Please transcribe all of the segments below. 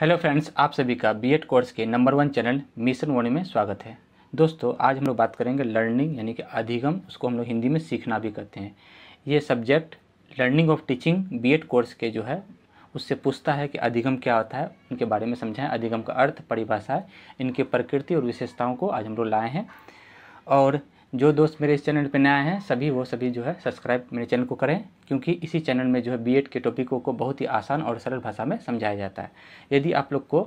hello friends आप सभी का बीएड कोर्स के number one channel mission Varni में स्वागत है दोस्तों आज हम लोग बात करेंगे लर्निंग यानी कि अधिगम उसको हम लोग हिंदी में सीखना भी कहते हैं ये subject learning of teaching BEd course के जो है उससे पूछता है कि अधिगम क्या होता है उनके बारे में समझाएं अधिगम का अर्थ परिभाषा इनकी प्रकृति और विशेषताओं को आज हम लोग लाए हैं और जो दोस्त मेरे इस चैनल पर नए हैं सभी वो सभी जो है सब्सक्राइब मेरे चैनल को करें क्योंकि इसी चैनल में जो है बीएड के टॉपिकों को बहुत ही आसान और सरल भाषा में समझाया जाता है यदि आप लोग को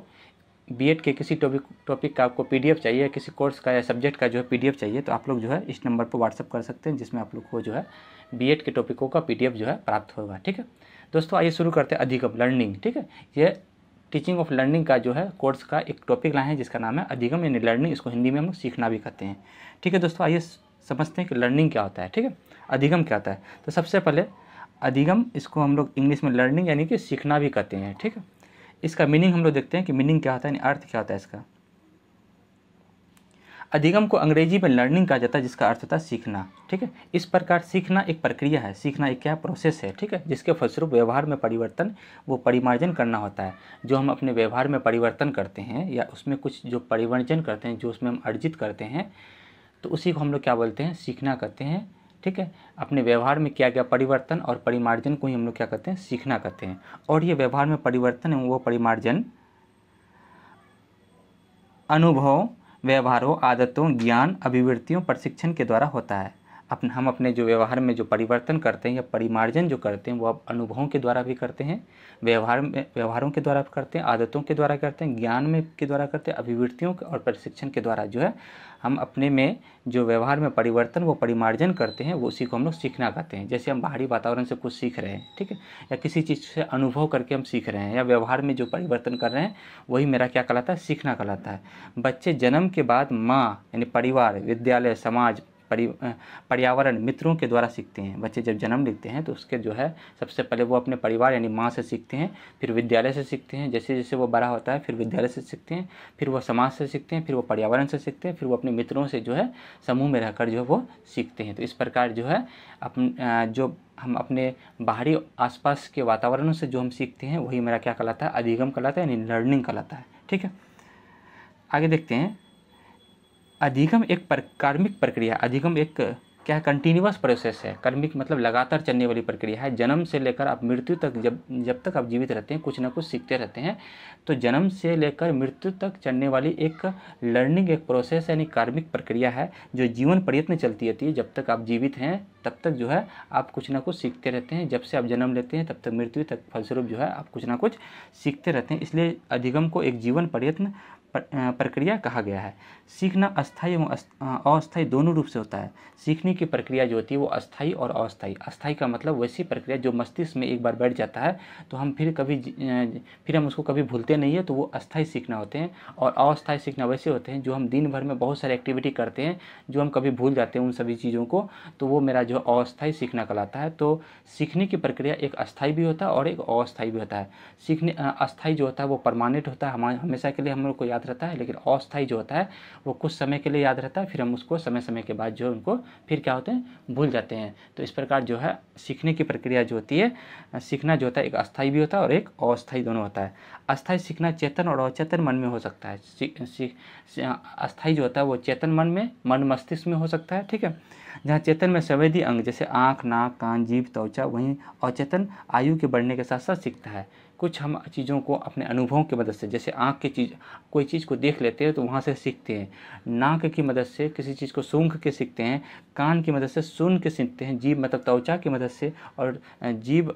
बीएड के किसी टॉपिक टॉपिक का आपको पीडीएफ चाहिए किसी कोर्स का या सब्जेक्ट का जो है पी चाहिए तो आप लोग जो है इस नंबर पर व्हाट्सअप कर सकते हैं जिसमें आप लोग को जो है बी के टॉपिकों का पी जो है प्राप्त होगा ठीक है दोस्तों आइए शुरू करते हैं अधिगम लर्निंग ठीक है ये टीचिंग ऑफ लर्निंग का जो है कोर्स का एक टॉपिक लाए हैं जिसका नाम है अधिगम यानी लर्निंग इसको हिंदी में हम सीखना भी कहते हैं ठीक है दोस्तों आइए समझते हैं कि लर्निंग क्या होता है ठीक है अधिगम क्या होता है तो सबसे पहले अधिगम इसको हम लोग इंग्लिश में लर्निंग यानी कि सीखना भी कहते हैं ठीक है इसका मीनिंग हम लोग देखते हैं कि मीनिंग क्या होता है यानी अर्थ क्या होता है इसका अधिगम को अंग्रेजी में लर्निंग कहा जाता है जिसका अर्थ होता है सीखना ठीक है इस प्रकार सीखना एक प्रक्रिया है सीखना एक क्या प्रोसेस है ठीक है जिसके फलस्वरूप व्यवहार में परिवर्तन वो परिमार्जन करना होता है जो हम अपने व्यवहार में परिवर्तन करते हैं या उसमें कुछ जो परिवर्जन करते हैं जो उसमें हम अर्जित करते हैं तो उसी को हम लोग क्या बोलते हैं सीखना कहते हैं ठीक है अपने व्यवहार में किया गया परिवर्तन और परिमार्जन को ही हम लोग क्या कहते हैं सीखना कहते हैं और ये व्यवहार में परिवर्तन एवं वो परिमार्जन अनुभव व्यवहारों आदतों ज्ञान अभिवृत्तियों प्रशिक्षण के द्वारा होता है अपन हम अपने जो व्यवहार में जो परिवर्तन करते हैं या परिमार्जन जो करते हैं वो आप अनुभवों के द्वारा भी करते हैं व्यवहार में व्यवहारों के द्वारा करते हैं आदतों के द्वारा करते हैं ज्ञान में के द्वारा करते हैं अभिवृत्तियों और प्रशिक्षण के द्वारा जो है हम अपने में जो व्यवहार में परिवर्तन वो परिमार्जन करते हैं वो उसी को हम लोग सीखना कहते हैं जैसे हम बाहरी वातावरण से कुछ सीख रहे हैं ठीक है या किसी चीज़ से अनुभव करके हम सीख रहे हैं या व्यवहार में जो परिवर्तन कर रहे हैं वही मेरा क्या कहलाता है सीखना कहलाता है बच्चे जन्म के बाद माँ यानी परिवार विद्यालय समाज परि पर्यावरण मित्रों के द्वारा सीखते हैं बच्चे जब जन्म लेते हैं तो उसके जो है सबसे पहले वो अपने परिवार यानी माँ से सीखते हैं फिर विद्यालय से सीखते हैं जैसे जैसे वो बड़ा होता है फिर विद्यालय से सीखते हैं फिर वो समाज से सीखते हैं फिर वो पर्यावरण से सीखते हैं फिर वो अपने मित्रों से जो है समूह में रहकर जो है वो सीखते हैं तो इस प्रकार जो है अपन जो हम अपने बाहरी आसपास के वातावरणों से जो हम सीखते हैं वही मेरा क्या कहलाता है अधिगम कहलाता है यानी लर्निंग कहलाता है ठीक है आगे देखते हैं अधिगम एक पर, कार्मिक प्रक्रिया अधिगम एक क्या है कंटिन्यूस प्रोसेस है कर्मिक मतलब लगातार चलने वाली प्रक्रिया है जन्म से लेकर आप मृत्यु तक जब जब तक आप जीवित रहते हैं कुछ ना कुछ सीखते रहते हैं तो जन्म से लेकर मृत्यु तक चलने वाली एक लर्निंग एक प्रोसेस यानी कार्मिक प्रक्रिया है जो जीवन प्रयत्न चलती रहती है जब तक आप जीवित हैं तब तक जो है आप कुछ ना कुछ सीखते रहते हैं जब से आप जन्म लेते हैं तब तक मृत्यु तक फलस्वरूप जो है आप कुछ ना कुछ सीखते रहते हैं इसलिए अधिगम को एक जीवन प्रयत्न प्रक्रिया कहा गया है सीखना अस्थाई एवं अस्थाई दोनों रूप से होता है सीखने की प्रक्रिया जो होती है वो अस्थाई और अस्थाई अस्थाई का मतलब वैसी प्रक्रिया जो मस्तिष्क में एक बार बैठ जाता है तो हम फिर कभी फिर हम उसको कभी भूलते नहीं है तो वो अस्थाई सीखना होते हैं और अस्थाई सीखना वैसे होते हैं जो हम दिन भर में बहुत सारे एक्टिविटी करते हैं जो हम कभी भूल जाते हैं उन सभी चीज़ों को तो वो मेरा जो अस्थाई सीखना कहलाता है तो सीखने की प्रक्रिया एक अस्थाई भी होता है और एक अस्थाई भी होता है सीखने अस्थाई जो होता है वो परमानेंट होता है हमारे हमेशा के लिए हम लोग को याद साथ रहता है लेकिन अस्थाई जो होता है वो कुछ समय के लिए याद रहता है फिर हम उसको समय समय के बाद जो है उनको फिर क्या होते हैं भूल जाते हैं तो इस प्रकार जो है सीखने की प्रक्रिया जो होती है सीखना जो होता है एक अस्थाई भी होता है और एक अस्थाई दोनों होता है अस्थाई सीखना चेतन और अचेतन मन में हो सकता है अस्थाई जो होता है वो चेतन मन में मन मस्तिष्क में हो सकता है ठीक है जहाँ चेतन में संवेदी अंग जैसे आँख नाक कान जीभ त्वचा वहीं अचेतन आयु के बढ़ने के साथ साथ सीखता है कुछ हम चीज़ों को अपने अनुभव की मदद से जैसे आँख की चीज़ कोई चीज़ को देख लेते हैं तो वहाँ से सीखते हैं नाक की मदद से किसी चीज़ को सूंघ के सीखते हैं कान की मदद से सुन के सीखते हैं जीव मतलब त्वचा की मदद से और जीव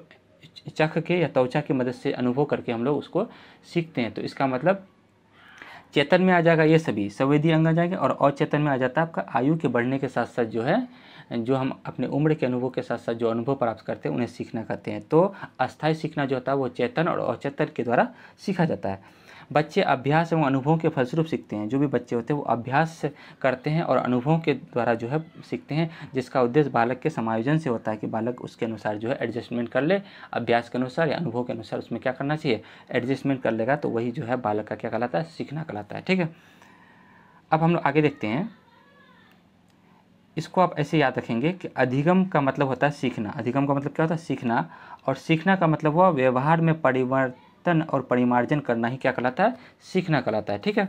चख के या त्वचा की मदद से अनुभव करके हम लोग उसको सीखते हैं तो इसका मतलब चेतन में आ जाएगा ये सभी संवेदी अंग आ जाएंगे और अचेतन में आ जाता है आपका आयु के बढ़ने के साथ साथ जो है जो हम अपने उम्र के अनुभव के साथ साथ जो अनुभव प्राप्त करते हैं उन्हें सीखना कहते हैं तो अस्थायी सीखना जो होता है वो चेतन और अचेतन के द्वारा सीखा जाता है बच्चे अभ्यास एवं अनुभवों के फलस्वरूप सीखते हैं जो भी बच्चे होते हैं वो अभ्यास करते हैं और अनुभवों के द्वारा जो है सीखते हैं जिसका उद्देश्य बालक के समायोजन से होता है कि बालक उसके अनुसार जो है एडजस्टमेंट कर ले अभ्यास के अनुसार या अनुभव के अनुसार उसमें क्या करना चाहिए एडजस्टमेंट कर लेगा तो वही जो है बालक का क्या कहलाता है सीखना कहलाता है ठीक है अब हम लोग आगे देखते हैं इसको आप ऐसे याद रखेंगे कि अधिगम का मतलब होता है सीखना अधिगम का मतलब क्या होता है सीखना और सीखना का मतलब हुआ व्यवहार में परिवर्तन परिवर्तन और परिमार्जन करना ही क्या कहलाता है सीखना कहलाता है ठीक है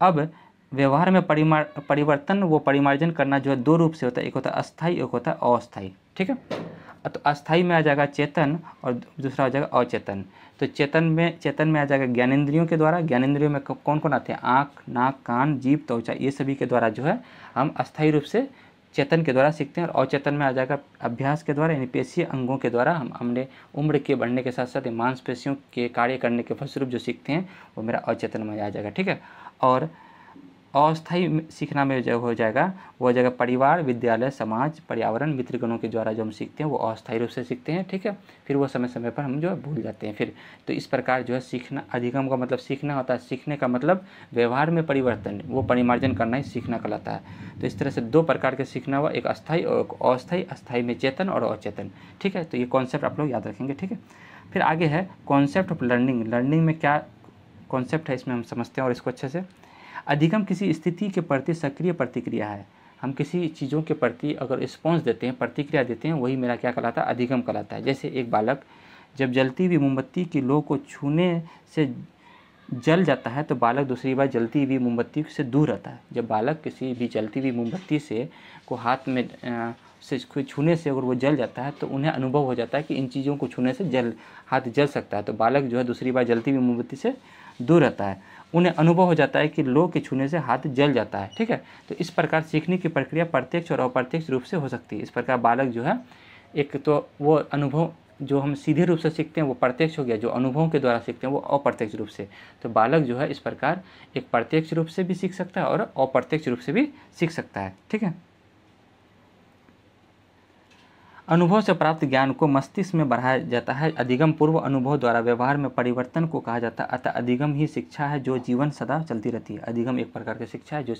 अब व्यवहार में परिमा परिवर्तन वो परिमार्जन करना जो है दो रूप से होता है एक होता है अस्थायी एक होता है अस्थायी ठीक है तो अस्थाई में आ जाएगा चेतन और दूसरा हो जाएगा अचेतन तो चेतन में चेतन में आ जाएगा ज्ञानेंद्रियों के द्वारा ज्ञानेंद्रियों में कौन कौन आते हैं आँख नाक कान जीप त्वचा ये सभी के द्वारा जो है हम अस्थायी रूप से चेतन के द्वारा सीखते हैं और अचेतन में आ जाएगा अभ्यास के द्वारा यानी पेशीय अंगों के द्वारा हम हमने उम्र के बढ़ने के साथ साथ मांसपेशियों के कार्य करने के फलस्वरूप जो सीखते हैं वो मेरा अचेतन में आ जाएगा ठीक है और अस्थायी सीखना में जो हो जाएगा वो हो जाएगा परिवार विद्यालय समाज पर्यावरण मित्रगणों के द्वारा जो हम सीखते हैं वो अस्थायी रूप से सीखते हैं ठीक है फिर वो समय समय पर हम जो है भूल जाते हैं फिर तो इस प्रकार जो है सीखना अधिगम का मतलब सीखना होता है सीखने का मतलब व्यवहार में परिवर्तन वो परिमार्जन करना ही सीखना कहलाता है तो इस तरह से दो प्रकार के सीखना हुआ एक अस्थायी और अस्थायी अस्थायी में चेतन और अचेतन ठीक है तो ये कॉन्सेप्ट आप लोग याद रखेंगे ठीक है फिर आगे है कॉन्सेप्ट ऑफ लर्निंग लर्निंग में क्या कॉन्सेप्ट है इसमें हम समझते हैं और इसको अच्छे से अधिगम किसी स्थिति के प्रति सक्रिय प्रतिक्रिया है हम किसी चीज़ों के प्रति अगर रिस्पॉन्स देते हैं प्रतिक्रिया देते हैं वही मेरा क्या कहलाता है अधिगम कहलाता है जैसे एक बालक जब जलती हुई मोमबत्ती की लो को छूने से जल जाता है तो बालक दूसरी बार जलती हुई मोमबत्ती से दूर रहता है जब बालक किसी भी जलती हुई मोमबत्ती से को हाथ में से छूने से अगर वो जल जाता है तो उन्हें अनुभव हो जाता है कि इन चीज़ों को छूने से जल हाथ जल सकता है तो बालक जो है दूसरी बार जलती हुई मोमबत्ती से दूर रहता है उन्हें अनुभव हो जाता है कि लोह के छूने से हाथ जल जाता है ठीक है तो इस प्रकार सीखने की प्रक्रिया प्रत्यक्ष और अप्रत्यक्ष रूप से हो सकती है इस प्रकार बालक जो है एक तो वो अनुभव जो हम सीधे रूप से सीखते हैं वो प्रत्यक्ष हो गया जो अनुभवों के द्वारा सीखते हैं वो अप्रत्यक्ष रूप से तो बालक जो है इस प्रकार एक प्रत्यक्ष रूप से भी सीख सकता है और अप्रत्यक्ष रूप से भी सीख सकता है ठीक है अनुभव से प्राप्त ज्ञान को मस्तिष्क में बढ़ाया जाता है अधिगम पूर्व अनुभव द्वारा व्यवहार में परिवर्तन को कहा जाता है अतः अधिगम ही शिक्षा है जो जीवन सदा चलती रहती है अधिगम एक प्रकार की शिक्षा है जो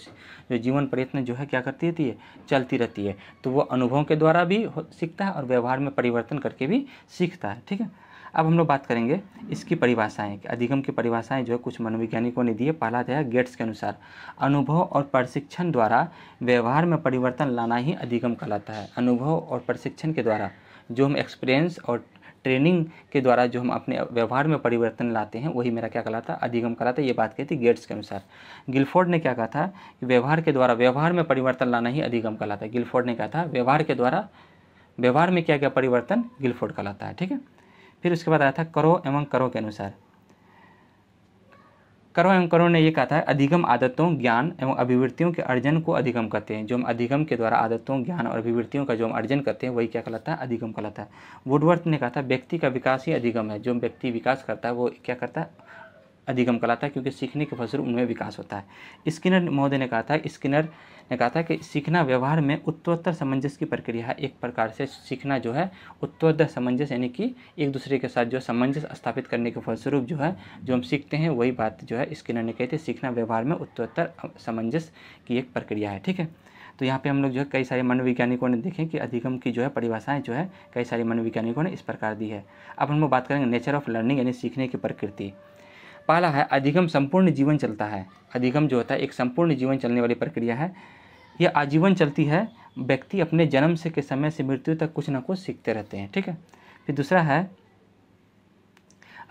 जो जीवन प्रयत्न जो है क्या करती रहती है चलती रहती है तो वो अनुभव के द्वारा भी सीखता है और व्यवहार में परिवर्तन करके भी सीखता है ठीक है अब हम लोग बात करेंगे इसकी परिभाषाएं अधिगम की परिभाषाएं जो है कुछ मनोवैज्ञानिकों ने दिए है पहला था गेट्स के अनुसार अनुभव और प्रशिक्षण द्वारा व्यवहार में परिवर्तन लाना ही अधिगम कहलाता है अनुभव और प्रशिक्षण के द्वारा जो हम एक्सपीरियंस और ट्रेनिंग के द्वारा जो हम अपने व्यवहार में परिवर्तन लाते हैं वही मेरा क्या कहलाता अधिगम कहलाता ये बात कही थी गेट्स के अनुसार गिलफोर्ड ने क्या कहा था कि व्यवहार के द्वारा व्यवहार में परिवर्तन लाना ही अधिगम कहलाता है गिलफोर्ड ने कहा था व्यवहार के द्वारा व्यवहार में क्या क्या परिवर्तन गिलफोर्ड कहलाता है ठीक है फिर उसके बाद आया था करो एवं करो के अनुसार करो एवं करो ने ये कहा था अधिगम आदतों ज्ञान एवं अभिवृत्तियों के अर्जन को अधिगम कहते हैं जो हम अधिगम के द्वारा आदतों ज्ञान और अभिवृत्तियों का जो हम अर्जन करते हैं वही क्या कहलाता है अधिगम कहलाता है वुडवर्थ ने कहा था व्यक्ति का विकास ही अधिगम है जो व्यक्ति विकास करता है वो क्या करता है अधिगम कहलाता है क्योंकि सीखने के फलस्वरूप उनमें विकास होता है स्किनर महोदय ने कहा था स्किनर ने कहा था कि सीखना व्यवहार में उत्तोत्तर सामंजस्य की प्रक्रिया है एक प्रकार से सीखना जो है उत्तोत्तर सामंजस्य यानी कि एक दूसरे के साथ जो सामंजस्य स्थापित करने के फलस्वरूप जो है जो हम सीखते हैं वही बात जो है स्किनर ने कही थी सीखना व्यवहार में उत्तोत्तर सामंजस्य की एक प्रक्रिया है ठीक है तो यहाँ पे हम लोग जो है कई सारे मनोवैज्ञानिकों ने देखें कि अधिगम की जो है परिभाषाएं जो है कई सारे मनोवैज्ञानिकों ने इस प्रकार दी है अब हम लोग बात करेंगे नेचर ऑफ लर्निंग यानी सीखने की प्रकृति पहला है अधिगम संपूर्ण जीवन चलता है अधिगम जो होता है एक संपूर्ण जीवन चलने वाली प्रक्रिया है यह आजीवन चलती है व्यक्ति अपने जन्म से के समय से मृत्यु तक कुछ ना कुछ सीखते रहते हैं ठीक है फिर दूसरा है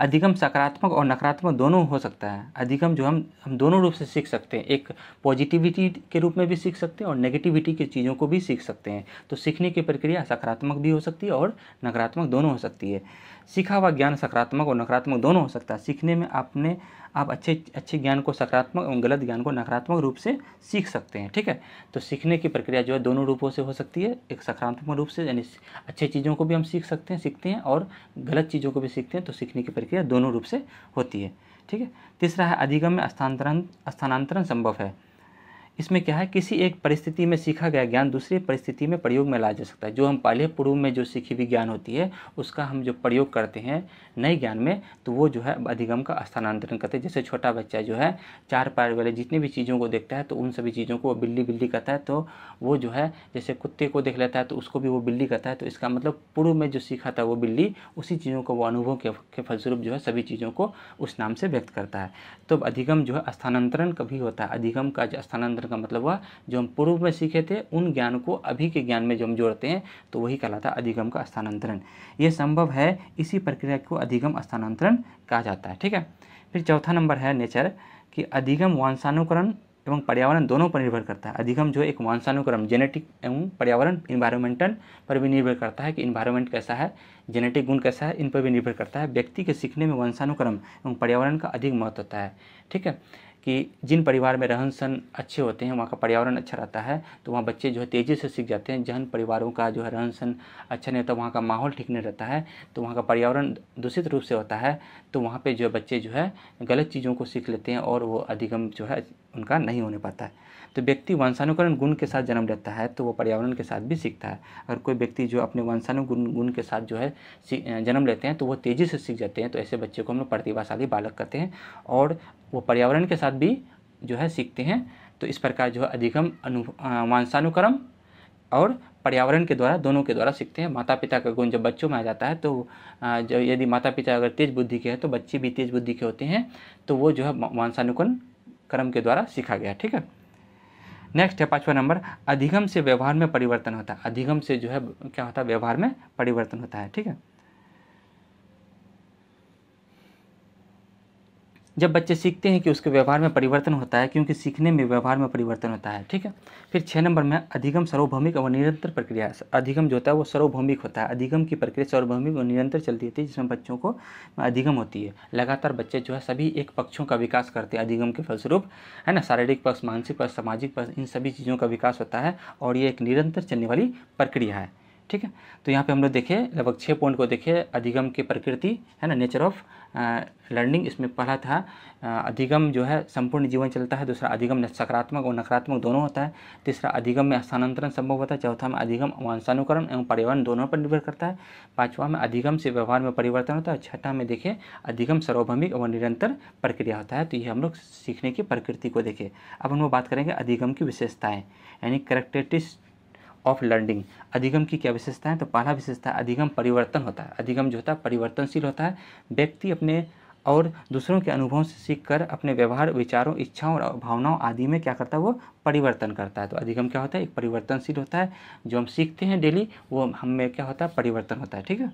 अधिगम सकारात्मक और नकारात्मक दोनों हो सकता है अधिगम जो हम हम दोनों रूप से सीख सकते हैं एक पॉजिटिविटी के रूप में भी सीख सकते हैं और नेगेटिविटी की चीज़ों को भी सीख सकते हैं तो सीखने की प्रक्रिया सकारात्मक भी हो सकती है और नकारात्मक दोनों हो सकती है सीखा हुआ ज्ञान सकारात्मक और नकारात्मक दोनों हो सकता है सीखने में आपने आप अच्छे अच्छे ज्ञान को सकारात्मक एवं गलत ज्ञान को नकारात्मक रूप से सीख सकते हैं ठीक है तो सीखने की प्रक्रिया जो है दोनों रूपों से हो सकती है एक सकारात्मक रूप से यानी अच्छे चीज़ों को भी हम सीख सकते हैं सीखते हैं और गलत चीज़ों को भी सीखते हैं तो सीखने की प्रक्रिया दोनों रूप से होती है ठीक है तीसरा है अधिगम में स्थानांतरण स्थानांतरण संभव है इसमें क्या है किसी एक परिस्थिति में सीखा गया ज्ञान दूसरी परिस्थिति में प्रयोग में लाया जा सकता है जो हम पहले पूर्व में जो सीखी हुई ज्ञान होती है उसका हम जो प्रयोग करते हैं नए ज्ञान में तो वो जो है अधिगम का स्थानांतरण करते हैं जैसे छोटा बच्चा जो है चार पैर वाले जितनी भी चीज़ों को देखता है तो उन सभी चीज़ों को वो बिल्ली बिल्ली कहता है तो वो जो है जैसे कुत्ते को देख लेता है तो उसको भी वो बिल्ली कहता है तो इसका मतलब पूर्व में जो सीखा था वो बिल्ली उसी चीज़ों को वो अनुभव के, के फलस्वरूप जो है सभी चीज़ों को उस नाम से व्यक्त करता है तो अधिगम जो है स्थानांतरण कभी होता है अधिगम का स्थानांतरण शास्त्र का मतलब हुआ जो हम पूर्व में सीखे थे उन ज्ञान को अभी के ज्ञान में जो हम जोड़ते हैं तो वही कहलाता है अधिगम का स्थानांतरण ये संभव है इसी प्रक्रिया को अधिगम स्थानांतरण कहा जाता है ठीक है फिर चौथा नंबर है नेचर कि अधिगम वंशानुकरण एवं पर्यावरण दोनों पर निर्भर करता है अधिगम जो एक वंशानुक्रम जेनेटिक एवं पर्यावरण इन्वायरमेंटल पर भी निर्भर करता है कि इन्वायरमेंट कैसा है जेनेटिक गुण कैसा है इन पर भी निर्भर करता है व्यक्ति के सीखने में वंशानुक्रम एवं पर्यावरण का अधिक महत्व होता है ठीक है कि जिन परिवार में रहन सहन अच्छे होते हैं वहाँ का पर्यावरण अच्छा रहता है तो वहाँ बच्चे जो है तेज़ी से सीख जाते हैं जहन परिवारों का जो है रहन सहन अच्छा नहीं होता वहाँ का माहौल ठीक नहीं रहता है तो वहाँ का पर्यावरण दूषित रूप से होता है तो वहाँ पर जो है बच्चे जो है गलत चीज़ों को सीख लेते हैं और वो अधिगम जो है उनका नहीं होने पाता है तो व्यक्ति वंशानुकरण गुण के साथ जन्म लेता है तो वो पर्यावरण के साथ भी सीखता है अगर कोई व्यक्ति जो अपने वंशानुगुण गुण के साथ जो है जन्म लेते हैं तो वो तेज़ी से सीख जाते हैं तो ऐसे बच्चे को हम लोग प्रतिभाशाली बालक कहते हैं और वो पर्यावरण के साथ भी जो है सीखते हैं तो इस प्रकार जो है अधिगम अनु वंशानुक्रम और पर्यावरण के द्वारा दोनों के द्वारा सीखते हैं माता पिता का गुण जब बच्चों में आ जाता है तो जब यदि माता पिता अगर तेज बुद्धि के हैं तो बच्चे भी तेज बुद्धि के होते हैं तो वो जो है वंशानुकरण क्रम के द्वारा सीखा गया ठीक है नेक्स्ट है पाँचवा नंबर अधिगम से व्यवहार में परिवर्तन होता है अधिगम से जो है क्या होता है व्यवहार में परिवर्तन होता है ठीक है जब बच्चे सीखते हैं कि उसके व्यवहार में परिवर्तन होता है क्योंकि सीखने में व्यवहार में परिवर्तन होता है ठीक है फिर छः नंबर में अधिगम सार्वभौमिक और निरंतर प्रक्रिया अधिगम जो होता है वो सार्वभौमिक होता है अधिगम की प्रक्रिया सार्वभौमिक और निरंतर चलती रहती है जिसमें बच्चों को अधिगम होती है लगातार बच्चे जो है सभी एक पक्षों का विकास करते हैं अधिगम के फलस्वरूप है ना शारीरिक पक्ष मानसिक पक्ष सामाजिक पक्ष इन सभी चीज़ों का विकास होता है और ये एक निरंतर चलने वाली प्रक्रिया है ठीक है तो यहाँ पे हम लोग देखे लगभग छः पॉइंट को देखे अधिगम की प्रकृति है ना नेचर ऑफ लर्निंग इसमें पहला था अधिगम जो है संपूर्ण जीवन चलता है दूसरा अधिगम सकारात्मक और नकारात्मक दोनों होता है तीसरा अधिगम में स्थानांतरण संभव होता है चौथा में अधिगम वंशानुकरण एवं पर्यावरण दोनों पर निर्भर करता है पाँचवा में अधिगम से व्यवहार में परिवर्तन होता है छठा में देखें अधिगम सार्वभौमिक और निरंतर प्रक्रिया होता है तो ये हम लोग सीखने की प्रकृति को देखें अब हम लोग बात करेंगे अधिगम की विशेषताएँ यानी करेक्टरिस्टिक्स ऑफ लर्निंग अधिगम की क्या विशेषता है तो पहला विशेषता है अधिगम परिवर्तन होता है अधिगम जो होता है परिवर्तनशील होता है व्यक्ति अपने और दूसरों के अनुभवों से सीखकर अपने व्यवहार विचारों इच्छाओं और भावनाओं आदि में क्या करता है वो परिवर्तन करता है तो अधिगम क्या होता है एक परिवर्तनशील होता है जो हम सीखते हैं डेली वो हम में क्या होता है परिवर्तन होता है ठीक है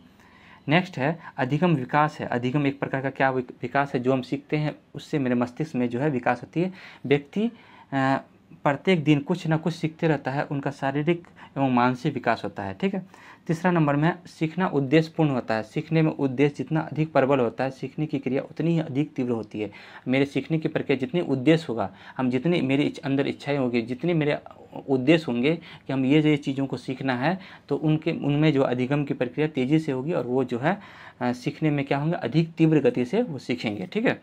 नेक्स्ट है अधिगम विकास है अधिगम एक प्रकार का क्या विकास है जो हम सीखते हैं उससे मेरे मस्तिष्क में जो है विकास होती है व्यक्ति प्रत्येक दिन कुछ ना कुछ सीखते रहता है उनका शारीरिक एवं मानसिक विकास होता है ठीक है तीसरा नंबर में सीखना उद्देश्यपूर्ण होता है सीखने में उद्देश्य जितना अधिक प्रबल होता है सीखने की क्रिया उतनी ही अधिक तीव्र होती है मेरे सीखने की प्रक्रिया जितनी उद्देश्य होगा हम मेरी इच, अंदर इच्छाएं होगी जितने मेरे उद्देश्य होंगे कि हम ये ये चीज़ों को सीखना है तो उनके उनमें जो अधिगम की प्रक्रिया तेज़ी से होगी और वो जो है सीखने में क्या होंगे अधिक तीव्र गति से वो सीखेंगे ठीक है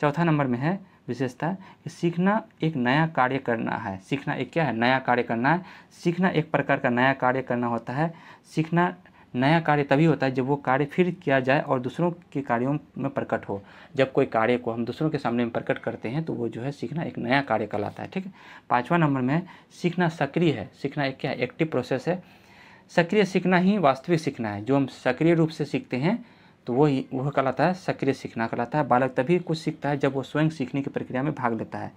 चौथा नंबर में है विशेषता कि सीखना एक नया कार्य करना है सीखना एक क्या है नया कार्य करना है सीखना एक प्रकार का नया कार्य करना होता है सीखना नया कार्य तभी होता है जब वो कार्य फिर किया जाए और दूसरों के कार्यों में प्रकट हो जब कोई कार्य को हम दूसरों के सामने में प्रकट करते हैं तो वो जो है सीखना एक नया कार्य कहलाता है ठीक है पाँचवा नंबर में सीखना सक्रिय है सीखना एक क्या है एक्टिव प्रोसेस है सक्रिय सीखना ही वास्तविक सीखना है जो हम सक्रिय रूप से सीखते हैं तो वो वह कहलाता है सक्रिय सीखना कहलाता है बालक तभी कुछ सीखता है जब वो स्वयं सीखने की प्रक्रिया में भाग लेता है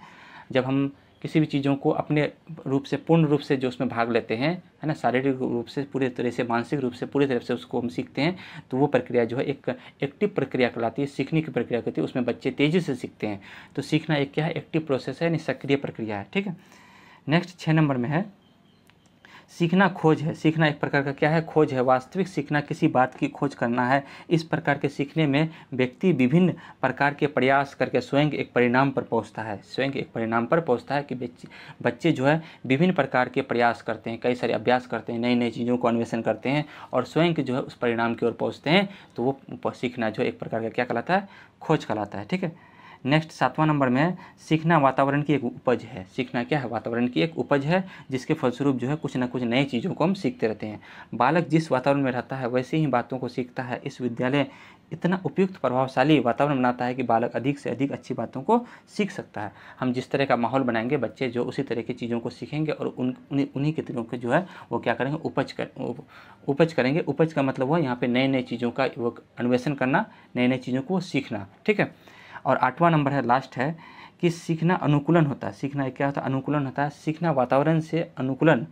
जब हम किसी भी चीज़ों को अपने रूप से पूर्ण रूप से जो उसमें भाग लेते हैं है ना शारीरिक रूप से पूरे तरह से मानसिक रूप से पूरे तरह से उसको हम सीखते हैं तो वो प्रक्रिया जो है एक एक्टिव प्रक्रिया कहलाती है सीखने की प्रक्रिया कहती है उसमें बच्चे तेज़ी से सीखते हैं तो सीखना एक क्या है एक्टिव प्रोसेस है यानी सक्रिय प्रक्रिया है ठीक है नेक्स्ट छः नंबर में है सीखना खोज है सीखना एक प्रकार का क्या है खोज है वास्तविक सीखना किसी बात की खोज करना है इस प्रकार के सीखने में व्यक्ति विभिन्न प्रकार के प्रयास करके स्वयं एक परिणाम पर पहुंचता है स्वयं एक परिणाम पर पहुंचता है कि बच्चे बच्चे जो है विभिन्न प्रकार के प्रयास करते हैं कई सारे अभ्यास करते हैं नई नई चीज़ों को अन्वेषण करते हैं और स्वयं जो है उस परिणाम की ओर पहुँचते हैं तो वो सीखना जो एक प्रकार का क्या कहलाता है खोज कहलाता है ठीक है नेक्स्ट सातवां नंबर में सीखना वातावरण की एक उपज है सीखना क्या है वातावरण की एक उपज है जिसके फलस्वरूप जो है कुछ ना कुछ नई चीज़ों को हम सीखते रहते हैं बालक जिस वातावरण में रहता है वैसे ही बातों को सीखता है इस विद्यालय इतना उपयुक्त प्रभावशाली वातावरण बनाता है कि बालक अधिक से अधिक अच्छी बातों को सीख सकता है हम जिस तरह का माहौल बनाएंगे बच्चे जो उसी तरह की चीज़ों को सीखेंगे और उन उन्हीं के तरीकों के जो है वो क्या करेंगे उपज कर उपज करेंगे उपज का मतलब हुआ यहाँ पे नए नए चीज़ों का वो अन्वेषण करना नए नए चीज़ों को सीखना ठीक है और आठवां नंबर है लास्ट है कि सीखना अनुकूलन होता है सीखना क्या होता है अनुकूलन होता है सीखना वातावरण से अनुकूलन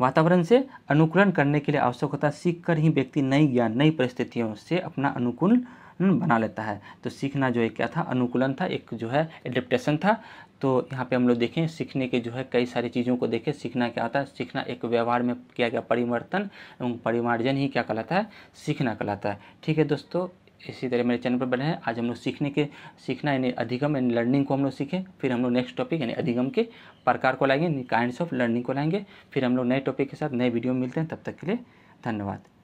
वातावरण से अनुकूलन करने के लिए आवश्यक होता है सीख कर ही व्यक्ति नई ज्ञान नई परिस्थितियों से अपना अनुकूल बना लेता है तो सीखना जो है क्या था अनुकूलन था एक जो है एडेप्टेशन था तो यहाँ पे हम लोग देखें सीखने के जो है कई सारी चीज़ों को देखें सीखना क्या होता है सीखना एक व्यवहार में किया गया परिवर्तन एवं परिमार्जन ही क्या कहलाता है सीखना कहलाता है ठीक है दोस्तों इसी तरह मेरे चैनल पर बने हैं आज हम लोग सीखने के सीखना यानी अधिगम यानी लर्निंग को हम लोग सीखें फिर हम लोग नेक्स्ट टॉपिक यानी अधिगम के प्रकार को लाएंगे काइंड्स ऑफ लर्निंग को लाएंगे फिर हम लोग नए टॉपिक के साथ नए वीडियो में मिलते हैं तब तक के लिए धन्यवाद